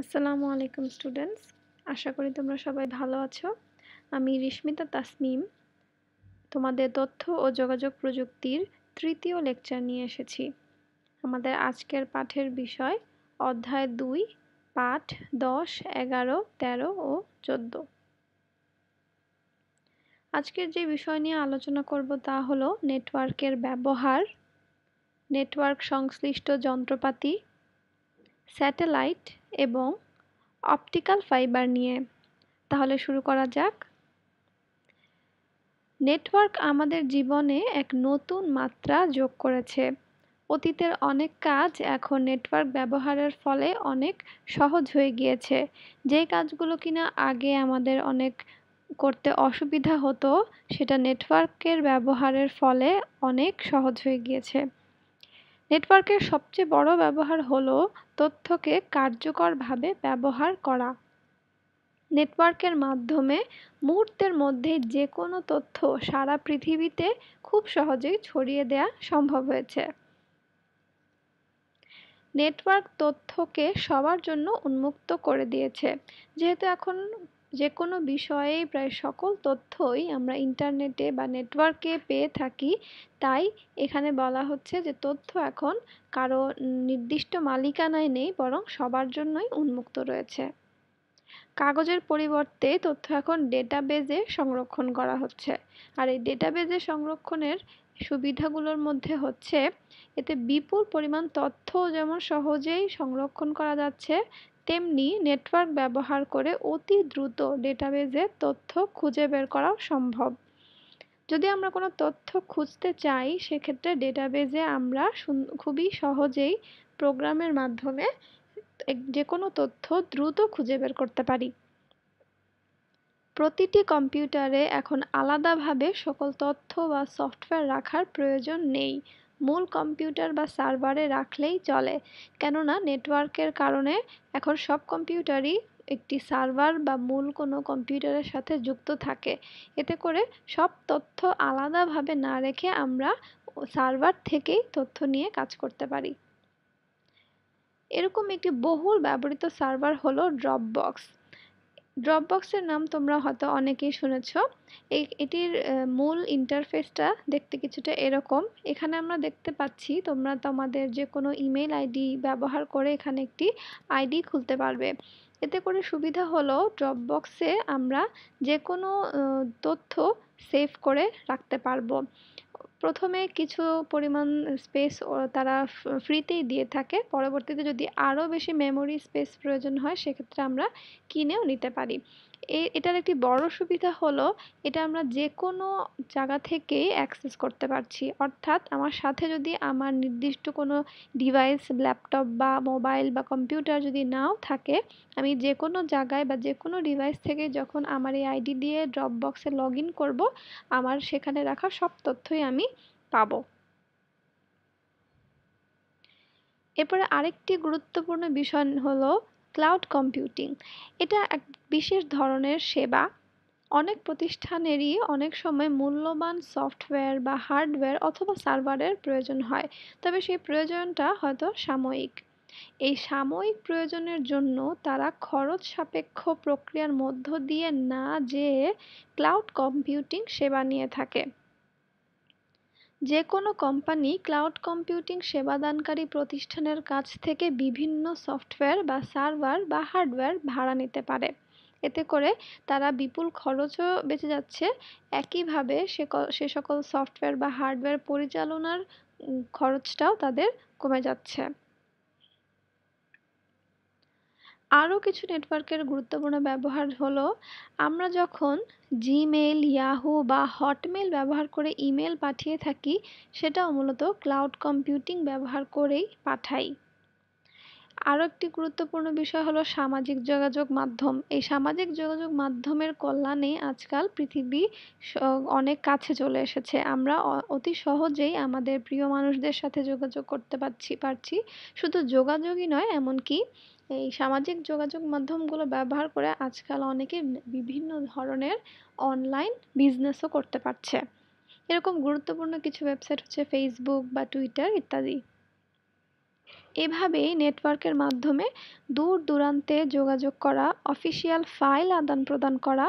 আসসালামু আলাইকুম স্টুডেন্টস আশা করি তোমরা সবাই ভালো আছো আমি রিশমিতা তাসমিম তোমাদের তথ্য ও যোগাযোগ প্রযুক্তির তৃতীয় লেকচার নিয়ে এসেছি আমাদের আজকের পাঠের বিষয় অধ্যায় দুই পাঠ দশ এগারো তেরো ও চোদ্দ আজকের যে বিষয় নিয়ে আলোচনা করব তা হলো নেটওয়ার্কের ব্যবহার নেটওয়ার্ক সংশ্লিষ্ট যন্ত্রপাতি স্যাটেলাইট এবং অপটিক্যাল ফাইবার নিয়ে তাহলে শুরু করা যাক নেটওয়ার্ক আমাদের জীবনে এক নতুন মাত্রা যোগ করেছে অতীতের অনেক কাজ এখন নেটওয়ার্ক ব্যবহারের ফলে অনেক সহজ হয়ে গিয়েছে যে কাজগুলো কিনা আগে আমাদের অনেক করতে অসুবিধা হতো সেটা নেটওয়ার্কের ব্যবহারের ফলে অনেক সহজ হয়ে গিয়েছে নেটওয়ার্কের সবচেয়ে বড় ব্যবহার হল তথ্যকে কার্যকরভাবে ব্যবহার করা নেটওয়ার্কের মাধ্যমে মুহূর্তের মধ্যে যে কোনো তথ্য সারা পৃথিবীতে খুব সহজেই ছড়িয়ে দেওয়া সম্ভব হয়েছে নেটওয়ার্ক তথ্যকে সবার জন্য উন্মুক্ত করে দিয়েছে যেহেতু এখন যে কোনো বিষয়ে প্রায় সকল তথ্যই আমরা ইন্টারনেটে বা নেটওয়ার্কে পেয়ে থাকি তাই এখানে বলা হচ্ছে যে তথ্য এখন কারো নির্দিষ্ট মালিকানায় নেই বরং সবার জন্যই উন্মুক্ত রয়েছে কাগজের পরিবর্তে তথ্য এখন ডেটাবেজে সংরক্ষণ করা হচ্ছে আর এই ডেটাবেজে সংরক্ষণের সুবিধাগুলোর মধ্যে হচ্ছে এতে বিপুল পরিমাণ তথ্য যেমন সহজেই সংরক্ষণ করা যাচ্ছে তেমনি নেটওয়ার্ক ব্যবহার করে অতি দ্রুত ডেটাবেজে তথ্য খুঁজে বের করাও সম্ভব যদি আমরা কোনো তথ্য খুঁজতে চাই সেক্ষেত্রে ডেটাবেজে আমরা খুবই সহজেই প্রোগ্রামের মাধ্যমে যে কোনো তথ্য দ্রুত খুঁজে বের করতে পারি প্রতিটি কম্পিউটারে এখন আলাদাভাবে সকল তথ্য বা সফটওয়্যার রাখার প্রয়োজন নেই মূল কম্পিউটার বা সার্ভারে রাখলেই চলে কেননা নেটওয়ার্কের কারণে এখন সব কম্পিউটারই একটি সার্ভার বা মূল কোনো কম্পিউটারের সাথে যুক্ত থাকে এতে করে সব তথ্য আলাদাভাবে না রেখে আমরা সার্ভার থেকেই তথ্য নিয়ে কাজ করতে পারি এরকম একটি বহুল ব্যবহৃত সার্ভার হলো ড্রপবক্স ড্রপবক্সের নাম তোমরা হয়তো অনেকেই শুনেছ এটির মূল ইন্টারফেসটা দেখতে কিছুটা এরকম এখানে আমরা দেখতে পাচ্ছি তোমরা তোমাদের যে কোনো ইমেল আইডি ব্যবহার করে এখানে একটি আইডি খুলতে পারবে এতে করে সুবিধা হলো ড্রপবক্সে আমরা যে কোনো তথ্য সেভ করে রাখতে পারবো প্রথমে কিছু পরিমাণ স্পেস তারা ফ্রিতেই দিয়ে থাকে পরবর্তীতে যদি আরও বেশি মেমোরি স্পেস প্রয়োজন হয় সেক্ষেত্রে আমরা কিনেও নিতে পারি এ এটার একটি বড় সুবিধা হলো এটা আমরা যে কোনো জায়গা থেকেই অ্যাক্সেস করতে পারছি অর্থাৎ আমার সাথে যদি আমার নির্দিষ্ট কোনো ডিভাইস ল্যাপটপ বা মোবাইল বা কম্পিউটার যদি নাও থাকে আমি যে কোনো জায়গায় বা যে কোনো ডিভাইস থেকে যখন আমার এই আইডি দিয়ে ড্রপ বক্সে লগ ইন করবো আমার সেখানে রাখা সব তথ্যই আমি পাবো এরপরে আরেকটি গুরুত্বপূর্ণ বিষয় হলো ক্লাউড কম্পিউটিং এটা এক বিশেষ ধরনের সেবা অনেক প্রতিষ্ঠানেরই অনেক সময় মূল্যবান সফটওয়্যার বা হার্ডওয়্যার অথবা সার্ভারের প্রয়োজন হয় তবে সেই প্রয়োজনটা হয়তো সাময়িক এই সাময়িক প্রয়োজনের জন্য তারা খরচ সাপেক্ষ প্রক্রিয়ার মধ্য দিয়ে না যেয়ে ক্লাউড কম্পিউটিং সেবা নিয়ে থাকে কোনো কোম্পানি ক্লাউড কম্পিউটিং সেবা দানকারী প্রতিষ্ঠানের কাছ থেকে বিভিন্ন সফটওয়্যার বা সার্ভার বা হার্ডওয়্যার ভাড়া নিতে পারে এতে করে তারা বিপুল খরচও বেঁচে যাচ্ছে একইভাবে সে সে সকল সফটওয়্যার বা হার্ডওয়্যার পরিচালনার খরচটাও তাদের কমে যাচ্ছে আরও কিছু নেটওয়ার্কের গুরুত্বপূর্ণ ব্যবহার হলো আমরা যখন জিমেল ইয়াহু বা হটমেল ব্যবহার করে ইমেল পাঠিয়ে থাকি সেটাও মূলত ক্লাউড কম্পিউটিং ব্যবহার করেই পাঠাই আরও একটি গুরুত্বপূর্ণ বিষয় হলো সামাজিক যোগাযোগ মাধ্যম এই সামাজিক যোগাযোগ মাধ্যমের কল্যাণে আজকাল পৃথিবী অনেক কাছে চলে এসেছে আমরা অতি সহজেই আমাদের প্রিয় মানুষদের সাথে যোগাযোগ করতে পারছি পারছি শুধু যোগাযোগই নয় এমনকি এই সামাজিক যোগাযোগ মাধ্যমগুলো ব্যবহার করে আজকাল অনেকে বিভিন্ন ধরনের অনলাইন বিজনেসও করতে পারছে এরকম গুরুত্বপূর্ণ কিছু ওয়েবসাইট হচ্ছে ফেসবুক বা টুইটার ইত্যাদি এভাবেই নেটওয়ার্কের মাধ্যমে দূর দূরান্তে যোগাযোগ করা অফিসিয়াল ফাইল আদান প্রদান করা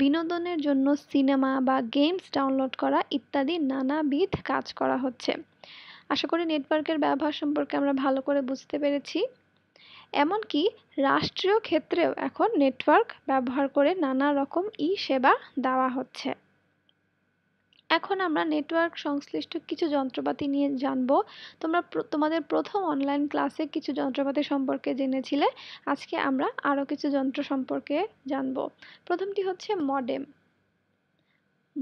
বিনোদনের জন্য সিনেমা বা গেমস ডাউনলোড করা ইত্যাদি নানাবিধ কাজ করা হচ্ছে আশা করি নেটওয়ার্কের ব্যবহার সম্পর্কে আমরা ভালো করে বুঝতে পেরেছি এমনকি রাষ্ট্রীয় ক্ষেত্রেও এখন নেটওয়ার্ক ব্যবহার করে নানা রকম ই সেবা দেওয়া হচ্ছে এখন আমরা নেটওয়ার্ক সংশ্লিষ্ট কিছু যন্ত্রপাতি নিয়ে জানব তোমরা তোমাদের প্রথম অনলাইন ক্লাসে কিছু যন্ত্রপাতি সম্পর্কে জেনেছিলে আজকে আমরা আরও কিছু যন্ত্র সম্পর্কে জানব প্রথমটি হচ্ছে মডেম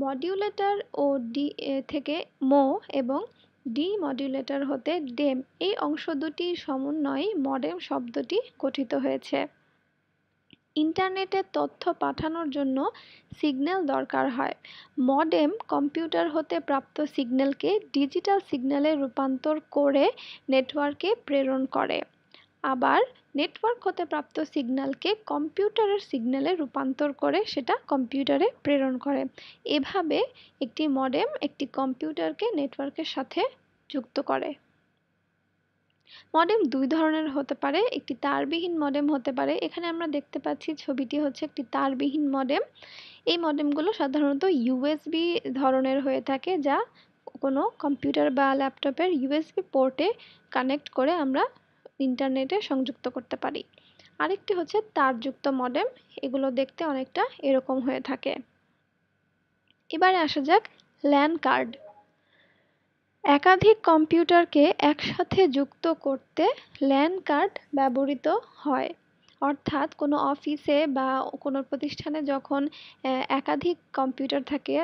মডিউলেটার ও ডি থেকে মো এবং ডিমডুলেটর হতে ডেম এই অংশ দুটি সমন্বয়ে মডেম শব্দটি গঠিত হয়েছে ইন্টারনেটে তথ্য পাঠানোর জন্য সিগন্যাল দরকার হয় মডেম কম্পিউটার হতে প্রাপ্ত সিগন্যালকে ডিজিটাল সিগন্যালে রূপান্তর করে নেটওয়ার্কে প্রেরণ করে আবার নেটওয়ার্ক হতে প্রাপ্ত সিগন্যালকে কম্পিউটারের সিগন্যালে রূপান্তর করে সেটা কম্পিউটারে প্রেরণ করে এভাবে একটি মডেম একটি কম্পিউটারকে নেটওয়ার্কের সাথে যুক্ত করে মডেম দুই ধরনের হতে পারে একটি তারবিহীন মডেম হতে পারে এখানে আমরা দেখতে পাচ্ছি ছবিটি হচ্ছে একটি তারবিহীন মডেম এই মডেমগুলো সাধারণত ইউএসবি ধরনের হয়ে থাকে যা কোনো কম্পিউটার বা ল্যাপটপের ইউএসবি পোর্টে কানেক্ট করে আমরা ইন্টারনেটে সংযুক্ত করতে পারি আরেকটি হচ্ছে তারযুক্ত মডেম এগুলো দেখতে অনেকটা এরকম হয়ে থাকে এবারে আসা যাক ল্যান কার্ড একাধিক কম্পিউটারকে একসাথে যুক্ত করতে ল্যান কার্ড ব্যবহৃত হয় অর্থাৎ কোনো অফিসে বা কোনো প্রতিষ্ঠানে যখন একাধিক কম্পিউটার থাকে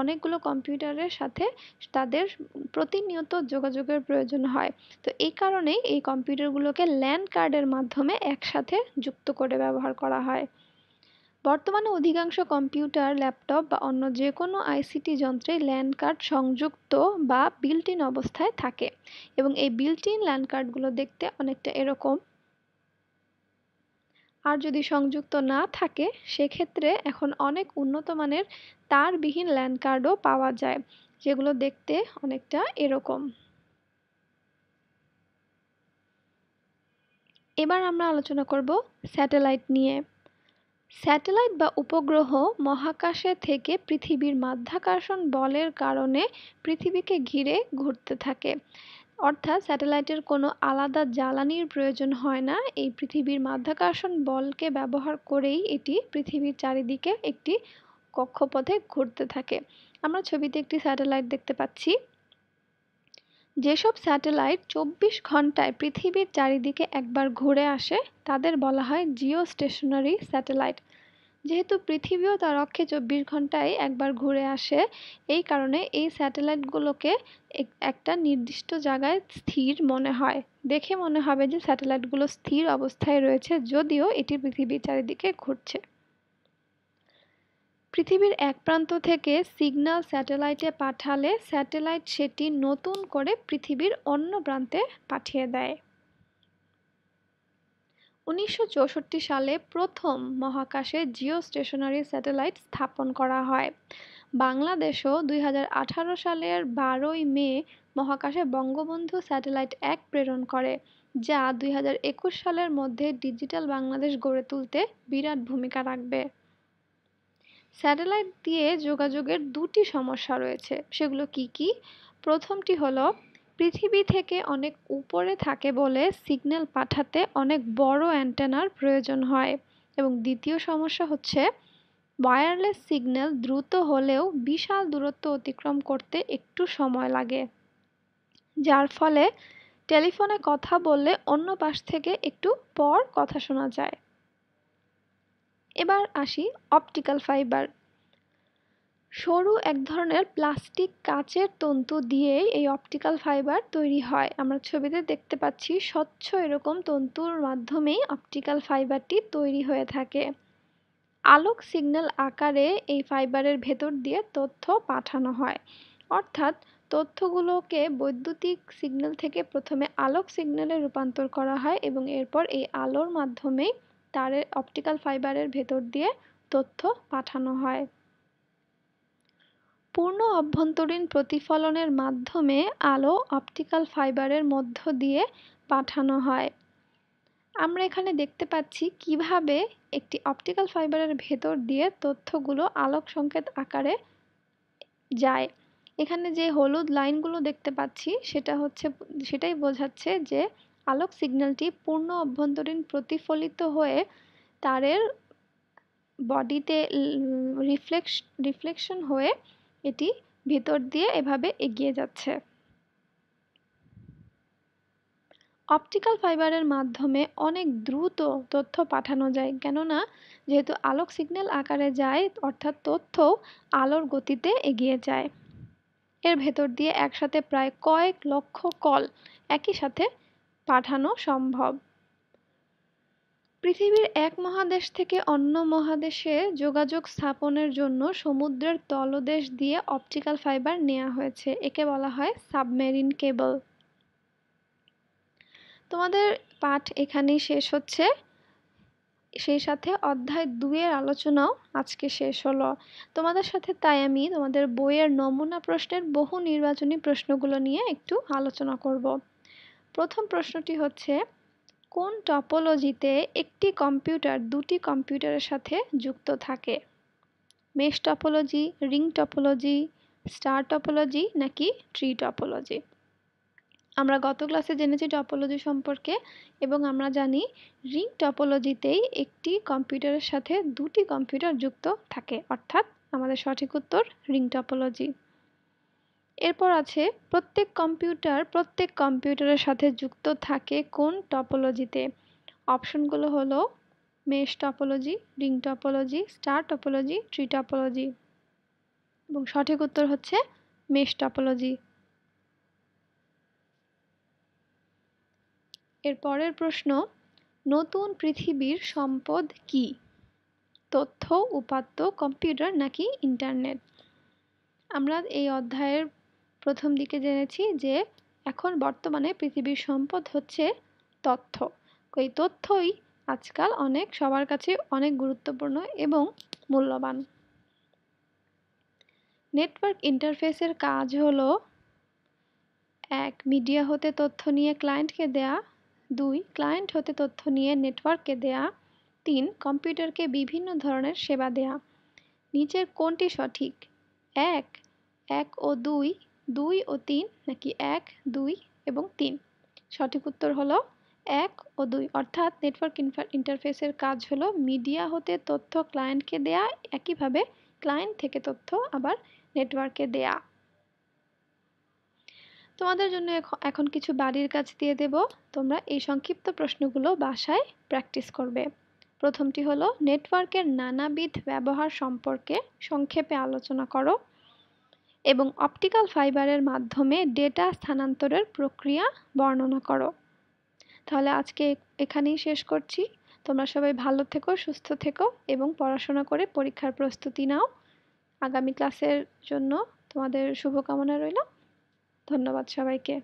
অনেকগুলো কম্পিউটারের সাথে তাদের প্রতিনিয়ত যোগাযোগের প্রয়োজন হয় তো এই কারণেই এই কম্পিউটারগুলোকে ল্যান কার্ডের মাধ্যমে একসাথে যুক্ত করে ব্যবহার করা হয় বর্তমানে অধিকাংশ কম্পিউটার ল্যাপটপ বা অন্য যে কোনো আইসিটি যন্ত্রে ল্যান কার্ড সংযুক্ত বা বিল্ট ইন অবস্থায় থাকে এবং এই বিল্ট ইন ল্যান কার্ডগুলো দেখতে অনেকটা এরকম আর যদি সংযুক্ত না থাকে সেক্ষেত্রে এখন অনেক উন্নত মানের তারবিহীন ল্যান কার্ডও পাওয়া যায় যেগুলো দেখতে অনেকটা এরকম এবার আমরা আলোচনা করব স্যাটেলাইট নিয়ে স্যাটেলাইট বা উপগ্রহ মহাকাশে থেকে পৃথিবীর মাধ্যাকর্ষণ বলের কারণে পৃথিবীকে ঘিরে ঘুরতে থাকে অর্থাৎ স্যাটেলাইটের কোনো আলাদা জ্বালানির প্রয়োজন হয় না এই পৃথিবীর মাধ্যাকর্ষণ বলকে ব্যবহার করেই এটি পৃথিবীর চারিদিকে একটি কক্ষপথে ঘুরতে থাকে আমরা ছবিতে একটি স্যাটেলাইট দেখতে পাচ্ছি যেসব স্যাটেলাইট চব্বিশ ঘন্টায় পৃথিবীর চারিদিকে একবার ঘুরে আসে তাদের বলা হয় জিও স্টেশনারি স্যাটেলাইট যেহেতু পৃথিবীও তার অক্ষে চব্বিশ ঘন্টায় একবার ঘুরে আসে এই কারণে এই স্যাটেলাইটগুলোকে একটা নির্দিষ্ট জায়গায় স্থির মনে হয় দেখে মনে হবে যে স্যাটেলাইটগুলো স্থির অবস্থায় রয়েছে যদিও এটি পৃথিবীর চারিদিকে ঘুরছে পৃথিবীর এক প্রান্ত থেকে সিগন্যাল স্যাটেলাইটে পাঠালে স্যাটেলাইট সেটি নতুন করে পৃথিবীর অন্য প্রান্তে পাঠিয়ে দেয় উনিশশো সালে প্রথম মহাকাশে জিও স্টেশনারি স্যাটেলাইট স্থাপন করা হয় বাংলাদেশও দুই সালের বারোই মে মহাকাশে বঙ্গবন্ধু স্যাটেলাইট এক প্রেরণ করে যা দুই সালের মধ্যে ডিজিটাল বাংলাদেশ গড়ে তুলতে বিরাট ভূমিকা রাখবে স্যাটেলাইট দিয়ে যোগাযোগের দুটি সমস্যা রয়েছে সেগুলো কি কি প্রথমটি হলো পৃথিবী থেকে অনেক উপরে থাকে বলে সিগন্যাল পাঠাতে অনেক বড় অ্যান্টেনার প্রয়োজন হয় এবং দ্বিতীয় সমস্যা হচ্ছে ওয়্যারলেস সিগন্যাল দ্রুত হলেও বিশাল দূরত্ব অতিক্রম করতে একটু সময় লাগে যার ফলে টেলিফোনে কথা বললে অন্য পাশ থেকে একটু পর কথা শোনা যায় এবার আসি অপটিক্যাল ফাইবার সরু এক ধরনের প্লাস্টিক কাচের তন্তু দিয়েই এই অপটিক্যাল ফাইবার তৈরি হয় আমরা ছবিতে দেখতে পাচ্ছি স্বচ্ছ এরকম তন্তুর মাধ্যমেই অপটিক্যাল ফাইবারটি তৈরি হয়ে থাকে আলোক সিগন্যাল আকারে এই ফাইবারের ভেতর দিয়ে তথ্য পাঠানো হয় অর্থাৎ তথ্যগুলোকে বৈদ্যুতিক সিগন্যাল থেকে প্রথমে আলোক সিগন্যালে রূপান্তর করা হয় এবং এরপর এই আলোর মাধ্যমেই তারের অপটিক্যাল ফাইবারের ভেতর দিয়ে তথ্য পাঠানো হয় পূর্ণ অভ্যন্তরীণ প্রতিফলনের মাধ্যমে আলো অপটিক্যাল ফাইবারের মধ্য দিয়ে পাঠানো হয় আমরা এখানে দেখতে পাচ্ছি কিভাবে একটি অপটিক্যাল ফাইবারের ভেতর দিয়ে তথ্যগুলো আলোক সংকেত আকারে যায় এখানে যে হলুদ লাইনগুলো দেখতে পাচ্ছি সেটা হচ্ছে সেটাই বোঝাচ্ছে যে আলোক সিগন্যালটি পূর্ণ অভ্যন্তরীণ প্রতিফলিত হয়ে তারের বডিতে রিফ্লেকশ রিফ্লেকশন হয়ে এটি ভেতর দিয়ে এভাবে এগিয়ে যাচ্ছে। অপটিক্যাল ফাইবারের মাধ্যমে অনেক দ্রুত তথ্য পাঠানো যায় কেননা যেহেতু আলোক সিগন্যাল আকারে যায় অর্থাৎ তথ্যও আলোর গতিতে এগিয়ে যায়। এর ভেতর দিয়ে একসাথে প্রায় কয়েক লক্ষ কল একই সাথে পাঠানো সম্ভব। পৃথিবীর এক মহাদেশ থেকে অন্য মহাদেশে যোগাযোগ স্থাপনের জন্য সমুদ্রের তলদেশ দিয়ে অপটিক্যাল ফাইবার নেওয়া হয়েছে একে বলা হয় সাবমেরিন কেবল তোমাদের পাঠ এখানেই শেষ হচ্ছে সেই সাথে অধ্যায় দুয়ের আলোচনাও আজকে শেষ হলো তোমাদের সাথে তাই আমি তোমাদের বইয়ের নমুনা প্রশ্নের বহু নির্বাচনী প্রশ্নগুলো নিয়ে একটু আলোচনা করব প্রথম প্রশ্নটি হচ্ছে কোন টপোলজিতে একটি কম্পিউটার দুটি কম্পিউটারের সাথে যুক্ত থাকে mesh topology ring topology star topology নাকি ট্রি টপোলজি আমরা গত ক্লাসে জেনেছি টপোলজি সম্পর্কে এবং আমরা জানি রিং টপোলজিতেই একটি কম্পিউটারের সাথে দুটি কম্পিউটার যুক্ত থাকে অর্থাৎ আমাদের সঠিক উত্তর রিং টপোলজি এরপর আছে প্রত্যেক কম্পিউটার প্রত্যেক কম্পিউটারের সাথে যুক্ত থাকে কোন টপোলজিতে অপশনগুলো হলো mesh topology ring topology star topology tree topology এবং সঠিক উত্তর হচ্ছে মেশ টপোলজি এর পরের প্রশ্ন নতুন পৃথিবীর সম্পদ কি তথ্য উপাত্ত কম্পিউটার নাকি ইন্টারনেট আমরা এই অধ্যায়ের প্রথম দিকে জেনেছি যে এখন বর্তমানে পৃথিবীর সম্পদ হচ্ছে তথ্য এই তথ্যই আজকাল অনেক সবার কাছে অনেক গুরুত্বপূর্ণ এবং মূল্যবান নেটওয়ার্ক ইন্টারফেসের কাজ হল এক মিডিয়া হতে তথ্য নিয়ে ক্লায়েন্টকে দেয়া দুই ক্লায়েন্ট হতে তথ্য নিয়ে নেটওয়ার্ককে দেয়া তিন কম্পিউটারকে বিভিন্ন ধরনের সেবা দেয়া নিচের কোনটি সঠিক এক এক ও দুই দুই ও তিন নাকি এক দুই এবং তিন সঠিক উত্তর হলো এক ও দুই অর্থাৎ নেটওয়ার্ক ইন্টারফেসের কাজ হলো মিডিয়া হতে তথ্য ক্লায়েন্টকে দেয়া একইভাবে ক্লায়েন্ট থেকে তথ্য আবার নেটওয়ার্কে দেয়া তোমাদের জন্য এখন কিছু বাড়ির কাজ দিয়ে দেব তোমরা এই সংক্ষিপ্ত প্রশ্নগুলো বাসায় প্র্যাকটিস করবে প্রথমটি হলো নেটওয়ার্কের নানাবিধ ব্যবহার সম্পর্কে সংক্ষেপে আলোচনা করো এবং অপটিক্যাল ফাইবারের মাধ্যমে ডেটা স্থানান্তরের প্রক্রিয়া বর্ণনা করো তাহলে আজকে এখানেই শেষ করছি তোমরা সবাই ভালো থেকো সুস্থ থেকো এবং পড়াশোনা করে পরীক্ষার প্রস্তুতি নাও আগামী ক্লাসের জন্য তোমাদের শুভকামনা রইল ধন্যবাদ সবাইকে